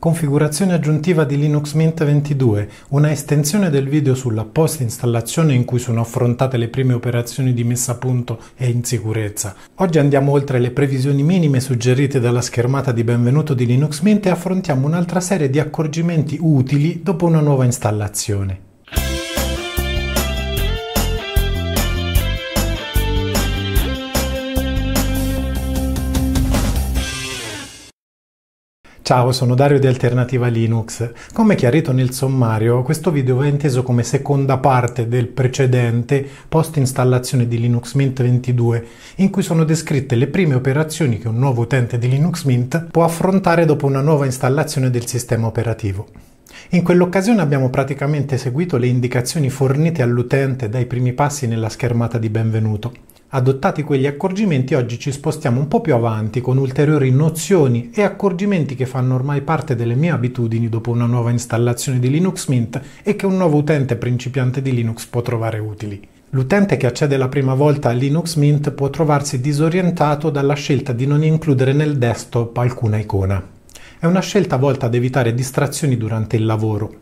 Configurazione aggiuntiva di Linux Mint 22, una estensione del video sulla post installazione in cui sono affrontate le prime operazioni di messa a punto e in sicurezza. Oggi andiamo oltre le previsioni minime suggerite dalla schermata di benvenuto di Linux Mint e affrontiamo un'altra serie di accorgimenti utili dopo una nuova installazione. Ciao, sono Dario di Alternativa Linux. Come chiarito nel sommario, questo video va inteso come seconda parte del precedente post installazione di Linux Mint 22, in cui sono descritte le prime operazioni che un nuovo utente di Linux Mint può affrontare dopo una nuova installazione del sistema operativo. In quell'occasione abbiamo praticamente seguito le indicazioni fornite all'utente dai primi passi nella schermata di benvenuto. Adottati quegli accorgimenti, oggi ci spostiamo un po' più avanti con ulteriori nozioni e accorgimenti che fanno ormai parte delle mie abitudini dopo una nuova installazione di Linux Mint e che un nuovo utente principiante di Linux può trovare utili. L'utente che accede la prima volta a Linux Mint può trovarsi disorientato dalla scelta di non includere nel desktop alcuna icona. È una scelta volta ad evitare distrazioni durante il lavoro,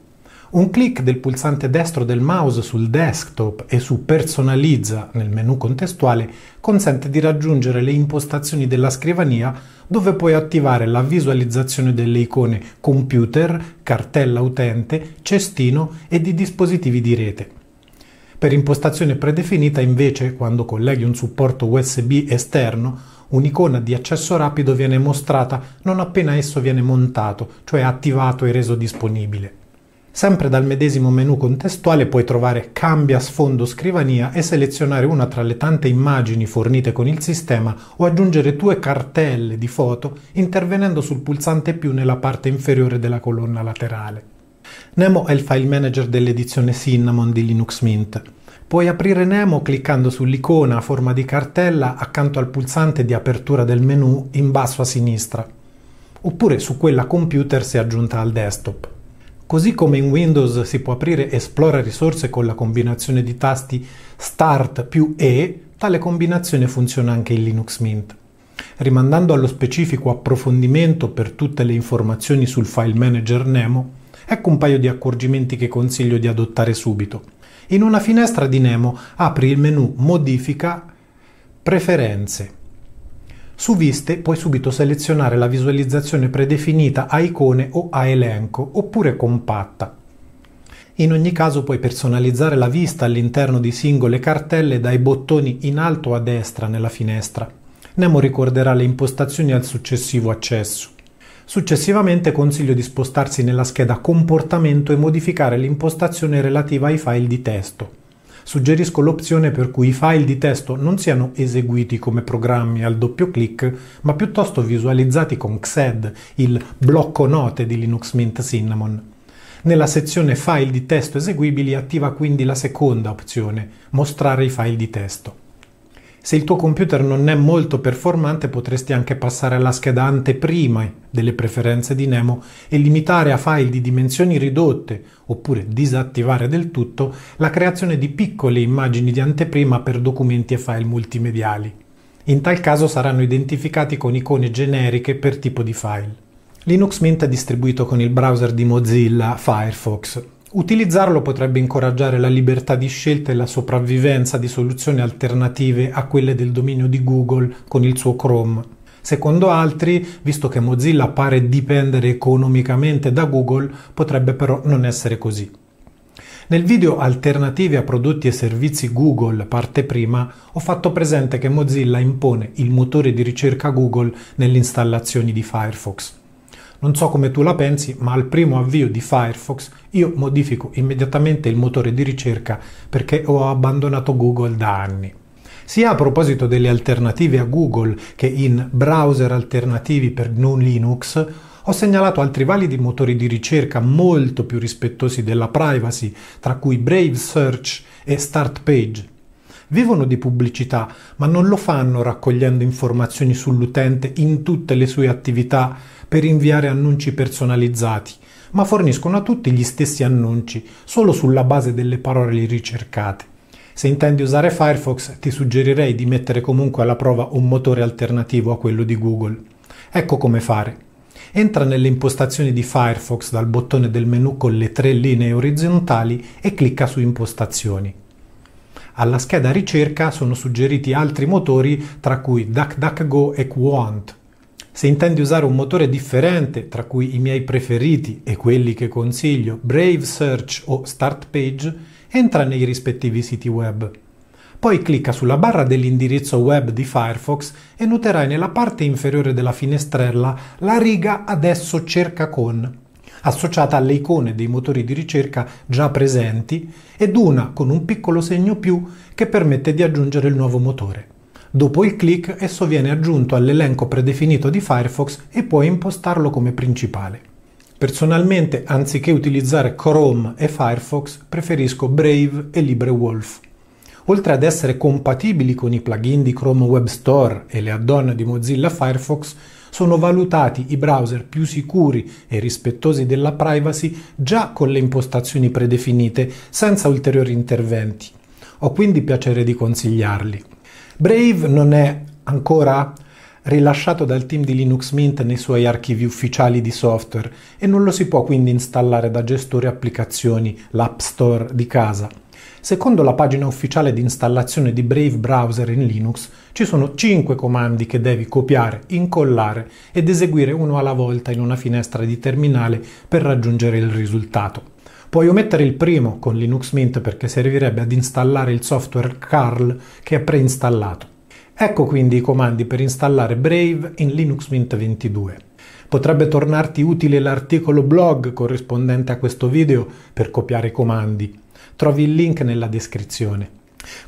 un clic del pulsante destro del mouse sul desktop e su Personalizza nel menu contestuale consente di raggiungere le impostazioni della scrivania dove puoi attivare la visualizzazione delle icone computer, cartella utente, cestino e di dispositivi di rete. Per impostazione predefinita invece, quando colleghi un supporto USB esterno, un'icona di accesso rapido viene mostrata non appena esso viene montato, cioè attivato e reso disponibile. Sempre dal medesimo menu contestuale puoi trovare Cambia sfondo scrivania e selezionare una tra le tante immagini fornite con il sistema o aggiungere tue cartelle di foto intervenendo sul pulsante più nella parte inferiore della colonna laterale. Nemo è il file manager dell'edizione Cinnamon di Linux Mint. Puoi aprire Nemo cliccando sull'icona a forma di cartella accanto al pulsante di apertura del menu in basso a sinistra, oppure su quella computer se aggiunta al desktop. Così come in Windows si può aprire Esplora risorse con la combinazione di tasti Start più E, tale combinazione funziona anche in Linux Mint. Rimandando allo specifico approfondimento per tutte le informazioni sul file manager Nemo, ecco un paio di accorgimenti che consiglio di adottare subito. In una finestra di Nemo apri il menu Modifica Preferenze su Viste puoi subito selezionare la visualizzazione predefinita a icone o a elenco, oppure compatta. In ogni caso puoi personalizzare la vista all'interno di singole cartelle dai bottoni in alto a destra nella finestra. Nemo ricorderà le impostazioni al successivo accesso. Successivamente consiglio di spostarsi nella scheda comportamento e modificare l'impostazione relativa ai file di testo suggerisco l'opzione per cui i file di testo non siano eseguiti come programmi al doppio clic, ma piuttosto visualizzati con XED, il blocco note di Linux Mint Cinnamon. Nella sezione File di testo eseguibili attiva quindi la seconda opzione, mostrare i file di testo. Se il tuo computer non è molto performante potresti anche passare alla scheda anteprima delle preferenze di Nemo e limitare a file di dimensioni ridotte oppure disattivare del tutto la creazione di piccole immagini di anteprima per documenti e file multimediali. In tal caso saranno identificati con icone generiche per tipo di file. Linux Mint è distribuito con il browser di Mozilla Firefox, Utilizzarlo potrebbe incoraggiare la libertà di scelta e la sopravvivenza di soluzioni alternative a quelle del dominio di Google con il suo Chrome. Secondo altri, visto che Mozilla pare dipendere economicamente da Google, potrebbe però non essere così. Nel video Alternative a prodotti e servizi Google, parte prima, ho fatto presente che Mozilla impone il motore di ricerca Google nelle installazioni di Firefox. Non so come tu la pensi, ma al primo avvio di Firefox io modifico immediatamente il motore di ricerca perché ho abbandonato Google da anni. Sia a proposito delle alternative a Google che in browser alternativi per GNU Linux, ho segnalato altri validi motori di ricerca molto più rispettosi della privacy, tra cui Brave Search e Startpage vivono di pubblicità, ma non lo fanno raccogliendo informazioni sull'utente in tutte le sue attività per inviare annunci personalizzati, ma forniscono a tutti gli stessi annunci, solo sulla base delle parole ricercate. Se intendi usare Firefox, ti suggerirei di mettere comunque alla prova un motore alternativo a quello di Google. Ecco come fare. Entra nelle impostazioni di Firefox dal bottone del menu con le tre linee orizzontali e clicca su Impostazioni. Alla scheda ricerca sono suggeriti altri motori tra cui DuckDuckGo e Quant. Se intendi usare un motore differente, tra cui i miei preferiti e quelli che consiglio, Brave Search o Start Page, entra nei rispettivi siti web. Poi clicca sulla barra dell'indirizzo web di Firefox e noterai nella parte inferiore della finestrella la riga Adesso cerca con, associata alle icone dei motori di ricerca già presenti ed una con un piccolo segno più che permette di aggiungere il nuovo motore. Dopo il click esso viene aggiunto all'elenco predefinito di Firefox e puoi impostarlo come principale. Personalmente, anziché utilizzare Chrome e Firefox, preferisco Brave e LibreWolf. Oltre ad essere compatibili con i plugin di Chrome Web Store e le add-on di Mozilla Firefox, sono valutati i browser più sicuri e rispettosi della privacy già con le impostazioni predefinite, senza ulteriori interventi. Ho quindi piacere di consigliarli. Brave non è ancora rilasciato dal team di Linux Mint nei suoi archivi ufficiali di software e non lo si può quindi installare da gestore applicazioni, l'App Store di casa. Secondo la pagina ufficiale di installazione di Brave Browser in Linux ci sono 5 comandi che devi copiare, incollare ed eseguire uno alla volta in una finestra di terminale per raggiungere il risultato. Puoi omettere il primo con Linux Mint perché servirebbe ad installare il software Carl che è preinstallato. Ecco quindi i comandi per installare Brave in Linux Mint 22. Potrebbe tornarti utile l'articolo blog corrispondente a questo video per copiare i comandi. Trovi il link nella descrizione.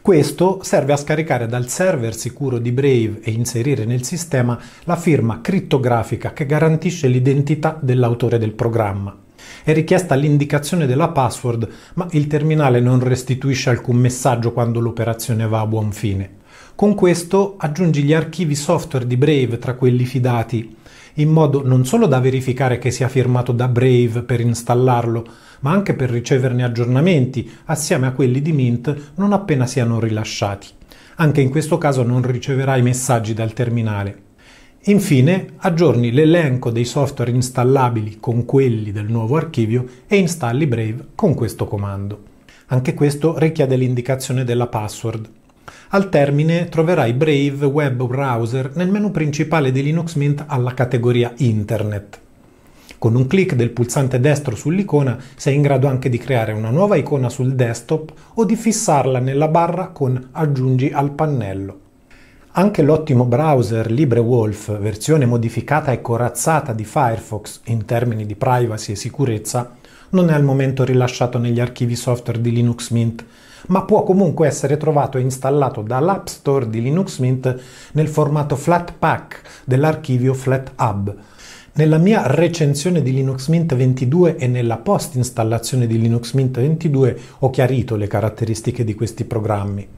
Questo serve a scaricare dal server sicuro di Brave e inserire nel sistema la firma crittografica che garantisce l'identità dell'autore del programma è richiesta l'indicazione della password, ma il terminale non restituisce alcun messaggio quando l'operazione va a buon fine. Con questo aggiungi gli archivi software di Brave tra quelli fidati, in modo non solo da verificare che sia firmato da Brave per installarlo, ma anche per riceverne aggiornamenti assieme a quelli di Mint non appena siano rilasciati. Anche in questo caso non riceverai messaggi dal terminale. Infine, aggiorni l'elenco dei software installabili con quelli del nuovo archivio e installi Brave con questo comando. Anche questo richiede l'indicazione della password. Al termine troverai Brave Web Browser nel menu principale di Linux Mint alla categoria Internet. Con un clic del pulsante destro sull'icona sei in grado anche di creare una nuova icona sul desktop o di fissarla nella barra con Aggiungi al pannello. Anche l'ottimo browser LibreWolf, versione modificata e corazzata di Firefox in termini di privacy e sicurezza, non è al momento rilasciato negli archivi software di Linux Mint, ma può comunque essere trovato e installato dall'App Store di Linux Mint nel formato Flatpak dell'archivio FlatHub. Nella mia recensione di Linux Mint 22 e nella post installazione di Linux Mint 22 ho chiarito le caratteristiche di questi programmi.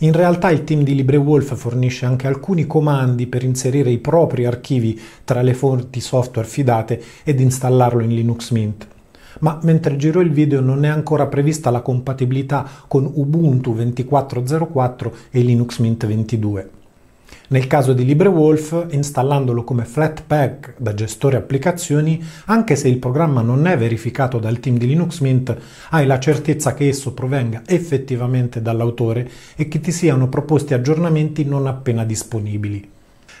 In realtà il team di LibreWolf fornisce anche alcuni comandi per inserire i propri archivi tra le fonti software fidate ed installarlo in Linux Mint ma mentre giro il video non è ancora prevista la compatibilità con Ubuntu 24.04 e Linux Mint 22. Nel caso di LibreWolf, installandolo come Flatpak da gestore applicazioni, anche se il programma non è verificato dal team di Linux Mint, hai la certezza che esso provenga effettivamente dall'autore e che ti siano proposti aggiornamenti non appena disponibili.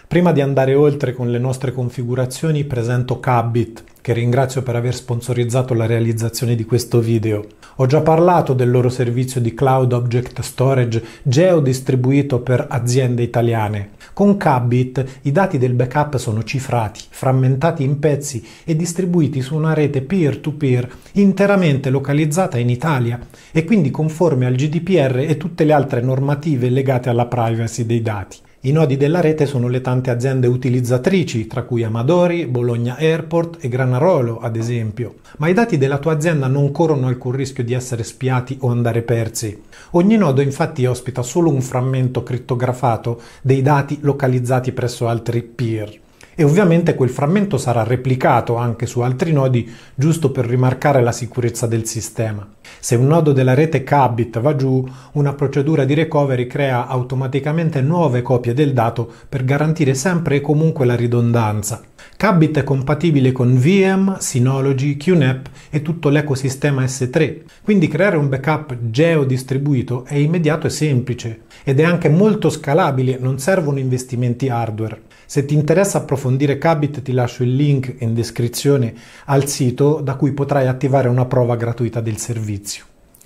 Prima di andare oltre con le nostre configurazioni presento Cabit, che ringrazio per aver sponsorizzato la realizzazione di questo video. Ho già parlato del loro servizio di cloud object storage geo distribuito per aziende italiane. Con Kabit i dati del backup sono cifrati, frammentati in pezzi e distribuiti su una rete peer-to-peer interamente localizzata in Italia e quindi conforme al GDPR e tutte le altre normative legate alla privacy dei dati. I nodi della rete sono le tante aziende utilizzatrici, tra cui Amadori, Bologna Airport e Granarolo, ad esempio. Ma i dati della tua azienda non corrono alcun rischio di essere spiati o andare persi. Ogni nodo infatti ospita solo un frammento crittografato dei dati localizzati presso altri peer e ovviamente quel frammento sarà replicato anche su altri nodi giusto per rimarcare la sicurezza del sistema. Se un nodo della rete Kabit va giù, una procedura di recovery crea automaticamente nuove copie del dato per garantire sempre e comunque la ridondanza. Kabit è compatibile con VM, Synology, QNAP e tutto l'ecosistema S3, quindi creare un backup geodistribuito è immediato e semplice ed è anche molto scalabile, non servono investimenti hardware. Se ti interessa approfondire Cabit ti lascio il link in descrizione al sito da cui potrai attivare una prova gratuita del servizio.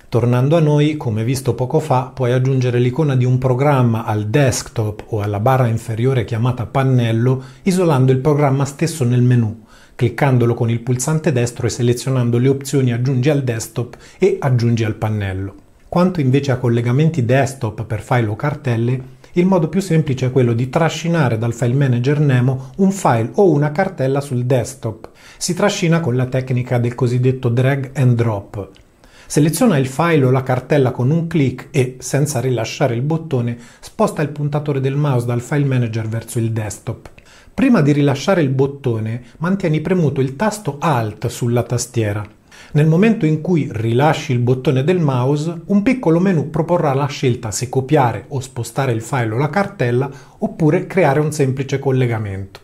Tornando a noi, come visto poco fa, puoi aggiungere l'icona di un programma al desktop o alla barra inferiore chiamata pannello isolando il programma stesso nel menu, cliccandolo con il pulsante destro e selezionando le opzioni aggiungi al desktop e aggiungi al pannello. Quanto invece a collegamenti desktop per file o cartelle, il modo più semplice è quello di trascinare dal file manager Nemo un file o una cartella sul desktop. Si trascina con la tecnica del cosiddetto drag and drop. Seleziona il file o la cartella con un clic e, senza rilasciare il bottone, sposta il puntatore del mouse dal file manager verso il desktop. Prima di rilasciare il bottone, mantieni premuto il tasto Alt sulla tastiera. Nel momento in cui rilasci il bottone del mouse, un piccolo menu proporrà la scelta se copiare o spostare il file o la cartella oppure creare un semplice collegamento.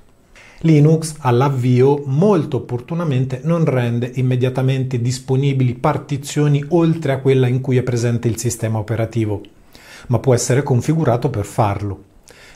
Linux all'avvio molto opportunamente non rende immediatamente disponibili partizioni oltre a quella in cui è presente il sistema operativo, ma può essere configurato per farlo.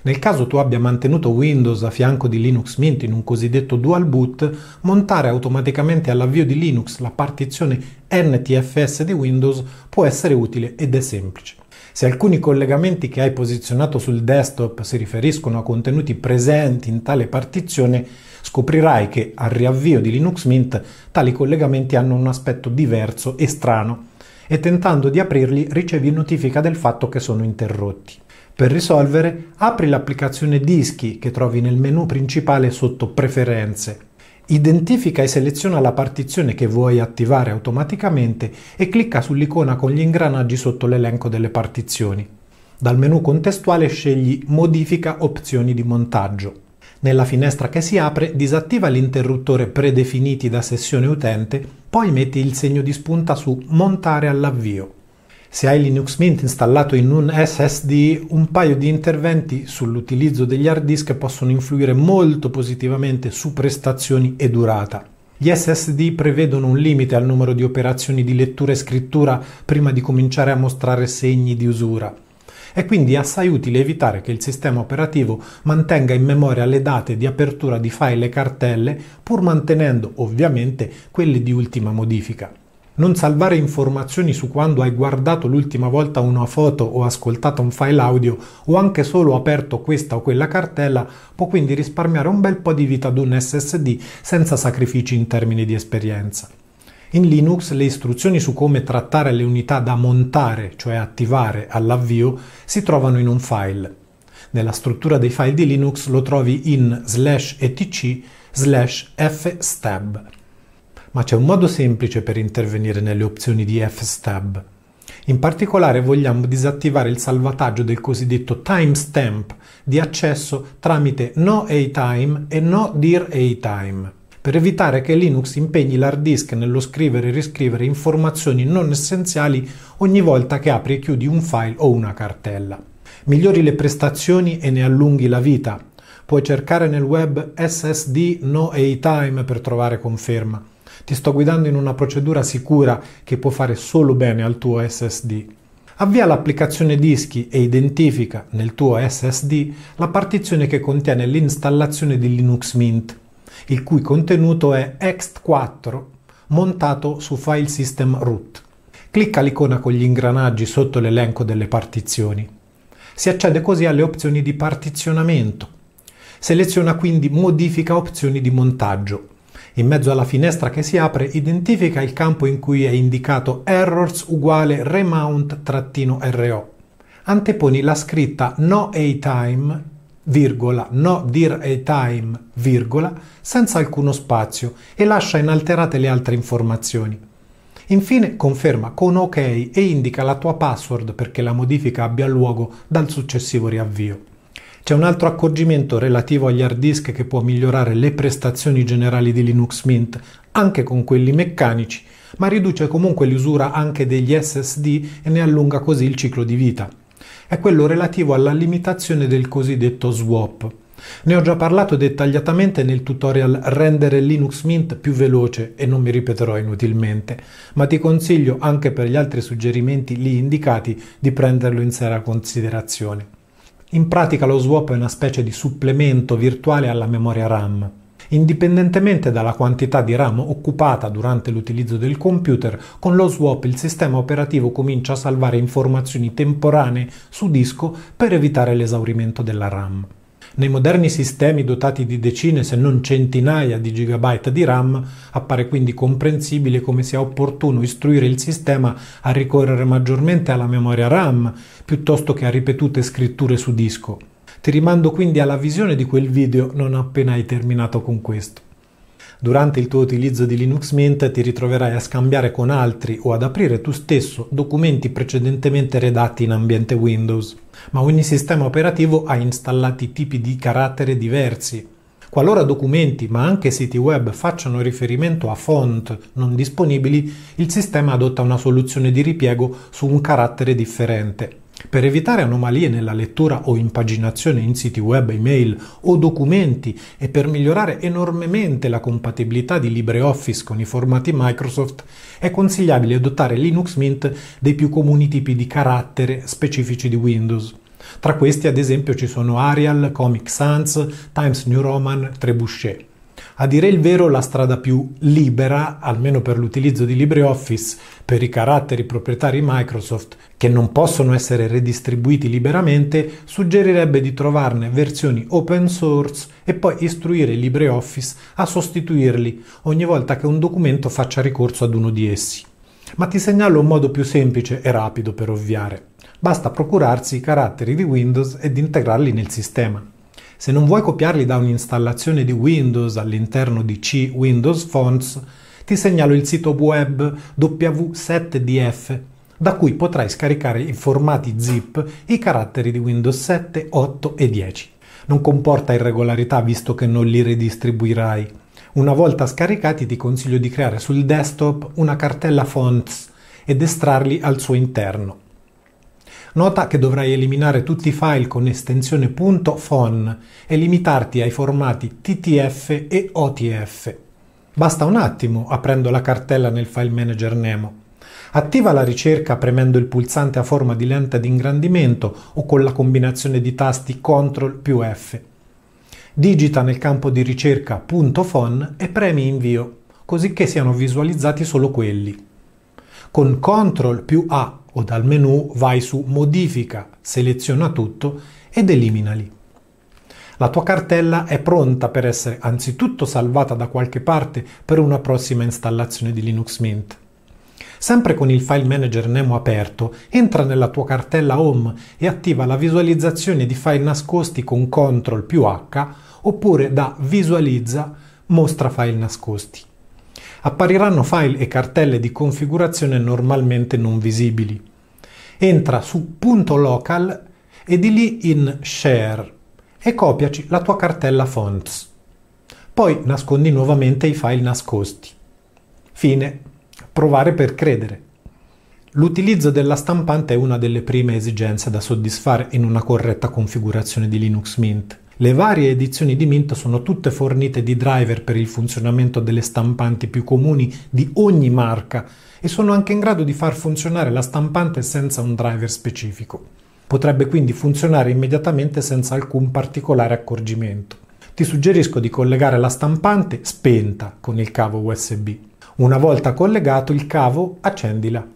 Nel caso tu abbia mantenuto Windows a fianco di Linux Mint in un cosiddetto dual boot, montare automaticamente all'avvio di Linux la partizione NTFS di Windows può essere utile ed è semplice. Se alcuni collegamenti che hai posizionato sul desktop si riferiscono a contenuti presenti in tale partizione, scoprirai che al riavvio di Linux Mint tali collegamenti hanno un aspetto diverso e strano e tentando di aprirli ricevi notifica del fatto che sono interrotti. Per risolvere, apri l'applicazione Dischi che trovi nel menu principale sotto Preferenze. Identifica e seleziona la partizione che vuoi attivare automaticamente e clicca sull'icona con gli ingranaggi sotto l'elenco delle partizioni. Dal menu contestuale scegli Modifica opzioni di montaggio. Nella finestra che si apre disattiva l'interruttore predefiniti da sessione utente, poi metti il segno di spunta su Montare all'avvio se hai Linux Mint installato in un SSD, un paio di interventi sull'utilizzo degli hard disk possono influire molto positivamente su prestazioni e durata. Gli SSD prevedono un limite al numero di operazioni di lettura e scrittura prima di cominciare a mostrare segni di usura. È quindi assai utile evitare che il sistema operativo mantenga in memoria le date di apertura di file e cartelle, pur mantenendo ovviamente quelle di ultima modifica non salvare informazioni su quando hai guardato l'ultima volta una foto o ascoltato un file audio o anche solo aperto questa o quella cartella può quindi risparmiare un bel po' di vita ad un SSD senza sacrifici in termini di esperienza. In Linux le istruzioni su come trattare le unità da montare, cioè attivare all'avvio, si trovano in un file. Nella struttura dei file di Linux lo trovi in slash etc slash fstab ma c'è un modo semplice per intervenire nelle opzioni di F-Stab. In particolare vogliamo disattivare il salvataggio del cosiddetto timestamp di accesso tramite no a e no dir a per evitare che Linux impegni l'hard disk nello scrivere e riscrivere informazioni non essenziali ogni volta che apri e chiudi un file o una cartella. Migliori le prestazioni e ne allunghi la vita. Puoi cercare nel web SSD no a per trovare conferma. Ti sto guidando in una procedura sicura che può fare solo bene al tuo SSD. Avvia l'applicazione dischi e identifica nel tuo SSD la partizione che contiene l'installazione di Linux Mint, il cui contenuto è ext4 montato su file system root. Clicca l'icona con gli ingranaggi sotto l'elenco delle partizioni. Si accede così alle opzioni di partizionamento. Seleziona quindi modifica opzioni di montaggio in mezzo alla finestra che si apre identifica il campo in cui è indicato errors uguale remount-ro. Anteponi la scritta no a time, virgola, no dir a time, virgola, senza alcuno spazio e lascia inalterate le altre informazioni. Infine conferma con ok e indica la tua password perché la modifica abbia luogo dal successivo riavvio. C'è un altro accorgimento relativo agli hard disk che può migliorare le prestazioni generali di Linux Mint, anche con quelli meccanici, ma riduce comunque l'usura anche degli SSD e ne allunga così il ciclo di vita. È quello relativo alla limitazione del cosiddetto swap. Ne ho già parlato dettagliatamente nel tutorial Rendere Linux Mint più veloce e non mi ripeterò inutilmente, ma ti consiglio anche per gli altri suggerimenti lì indicati di prenderlo in seria considerazione. In pratica lo swap è una specie di supplemento virtuale alla memoria RAM. Indipendentemente dalla quantità di RAM occupata durante l'utilizzo del computer, con lo swap il sistema operativo comincia a salvare informazioni temporanee su disco per evitare l'esaurimento della RAM. Nei moderni sistemi dotati di decine se non centinaia di gigabyte di RAM appare quindi comprensibile come sia opportuno istruire il sistema a ricorrere maggiormente alla memoria RAM piuttosto che a ripetute scritture su disco. Ti rimando quindi alla visione di quel video non appena hai terminato con questo. Durante il tuo utilizzo di Linux Mint ti ritroverai a scambiare con altri o ad aprire tu stesso documenti precedentemente redatti in ambiente Windows, ma ogni sistema operativo ha installati tipi di carattere diversi. Qualora documenti, ma anche siti web facciano riferimento a font non disponibili, il sistema adotta una soluzione di ripiego su un carattere differente. Per evitare anomalie nella lettura o impaginazione in siti web, email o documenti e per migliorare enormemente la compatibilità di LibreOffice con i formati Microsoft, è consigliabile adottare Linux Mint dei più comuni tipi di carattere specifici di Windows. Tra questi, ad esempio, ci sono Arial, Comic Sans, Times New Roman, Trebuchet. A dire il vero la strada più libera, almeno per l'utilizzo di LibreOffice, per i caratteri proprietari Microsoft che non possono essere redistribuiti liberamente, suggerirebbe di trovarne versioni open source e poi istruire LibreOffice a sostituirli ogni volta che un documento faccia ricorso ad uno di essi. Ma ti segnalo un modo più semplice e rapido per ovviare. Basta procurarsi i caratteri di Windows ed integrarli nel sistema. Se non vuoi copiarli da un'installazione di Windows all'interno di C Windows Fonts, ti segnalo il sito web w7df da cui potrai scaricare in formati zip i caratteri di Windows 7, 8 e 10. Non comporta irregolarità visto che non li redistribuirai. Una volta scaricati ti consiglio di creare sul desktop una cartella fonts ed estrarli al suo interno. Nota che dovrai eliminare tutti i file con estensione .fon e limitarti ai formati TTF e OTF. Basta un attimo aprendo la cartella nel file manager Nemo. Attiva la ricerca premendo il pulsante a forma di lente di ingrandimento o con la combinazione di tasti CTRL più F. Digita nel campo di ricerca .fon e premi invio, così che siano visualizzati solo quelli. Con CTRL più A o dal menu vai su Modifica, seleziona tutto ed eliminali. La tua cartella è pronta per essere anzitutto salvata da qualche parte per una prossima installazione di Linux Mint. Sempre con il file manager Nemo aperto, entra nella tua cartella Home e attiva la visualizzazione di file nascosti con CTRL più H oppure da Visualizza mostra file nascosti. Appariranno file e cartelle di configurazione normalmente non visibili. Entra su punto .local e di lì in Share e copiaci la tua cartella fonts. Poi nascondi nuovamente i file nascosti. Fine. Provare per credere. L'utilizzo della stampante è una delle prime esigenze da soddisfare in una corretta configurazione di Linux Mint. Le varie edizioni di Mint sono tutte fornite di driver per il funzionamento delle stampanti più comuni di ogni marca e sono anche in grado di far funzionare la stampante senza un driver specifico. Potrebbe quindi funzionare immediatamente senza alcun particolare accorgimento. Ti suggerisco di collegare la stampante spenta con il cavo USB. Una volta collegato il cavo, accendila.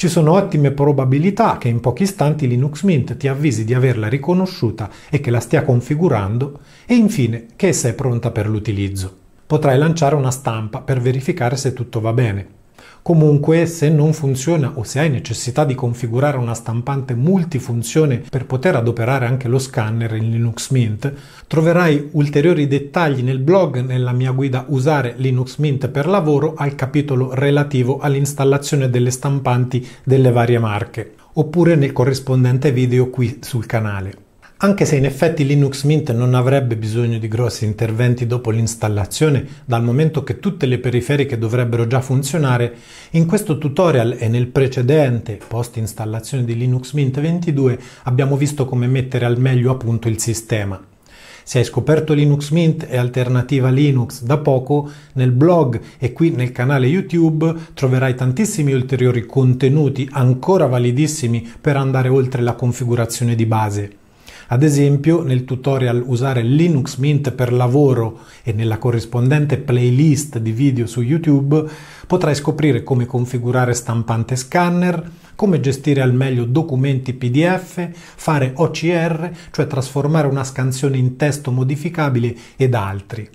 Ci sono ottime probabilità che in pochi istanti Linux Mint ti avvisi di averla riconosciuta e che la stia configurando e infine che essa è pronta per l'utilizzo. Potrai lanciare una stampa per verificare se tutto va bene. Comunque, se non funziona o se hai necessità di configurare una stampante multifunzione per poter adoperare anche lo scanner in Linux Mint, troverai ulteriori dettagli nel blog nella mia guida Usare Linux Mint per lavoro al capitolo relativo all'installazione delle stampanti delle varie marche, oppure nel corrispondente video qui sul canale anche se in effetti Linux Mint non avrebbe bisogno di grossi interventi dopo l'installazione, dal momento che tutte le periferiche dovrebbero già funzionare, in questo tutorial e nel precedente post installazione di Linux Mint 22 abbiamo visto come mettere al meglio a punto il sistema. Se hai scoperto Linux Mint e Alternativa Linux da poco, nel blog e qui nel canale YouTube troverai tantissimi ulteriori contenuti ancora validissimi per andare oltre la configurazione di base. Ad esempio nel tutorial usare Linux Mint per lavoro e nella corrispondente playlist di video su YouTube potrai scoprire come configurare stampante scanner, come gestire al meglio documenti PDF, fare OCR, cioè trasformare una scansione in testo modificabile ed altri.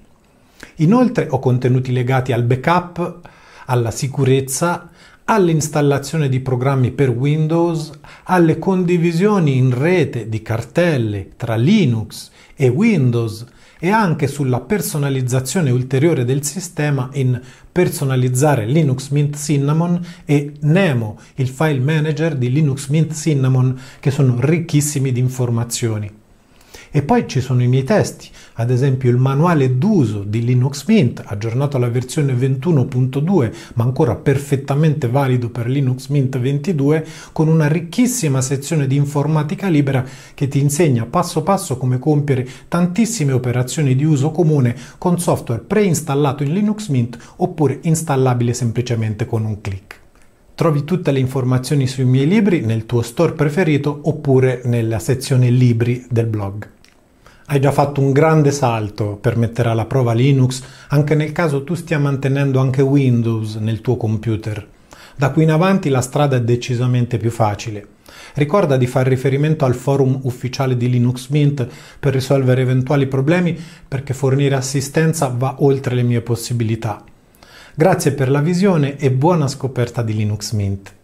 Inoltre ho contenuti legati al backup, alla sicurezza, all'installazione di programmi per Windows, alle condivisioni in rete di cartelle tra Linux e Windows e anche sulla personalizzazione ulteriore del sistema in personalizzare Linux Mint Cinnamon e Nemo, il file manager di Linux Mint Cinnamon, che sono ricchissimi di informazioni. E poi ci sono i miei testi, ad esempio il manuale d'uso di Linux Mint, aggiornato alla versione 21.2, ma ancora perfettamente valido per Linux Mint 22, con una ricchissima sezione di informatica libera che ti insegna passo passo come compiere tantissime operazioni di uso comune con software preinstallato in Linux Mint oppure installabile semplicemente con un clic. Trovi tutte le informazioni sui miei libri nel tuo store preferito oppure nella sezione libri del blog. Hai già fatto un grande salto per mettere alla prova Linux, anche nel caso tu stia mantenendo anche Windows nel tuo computer. Da qui in avanti la strada è decisamente più facile. Ricorda di far riferimento al forum ufficiale di Linux Mint per risolvere eventuali problemi perché fornire assistenza va oltre le mie possibilità. Grazie per la visione e buona scoperta di Linux Mint.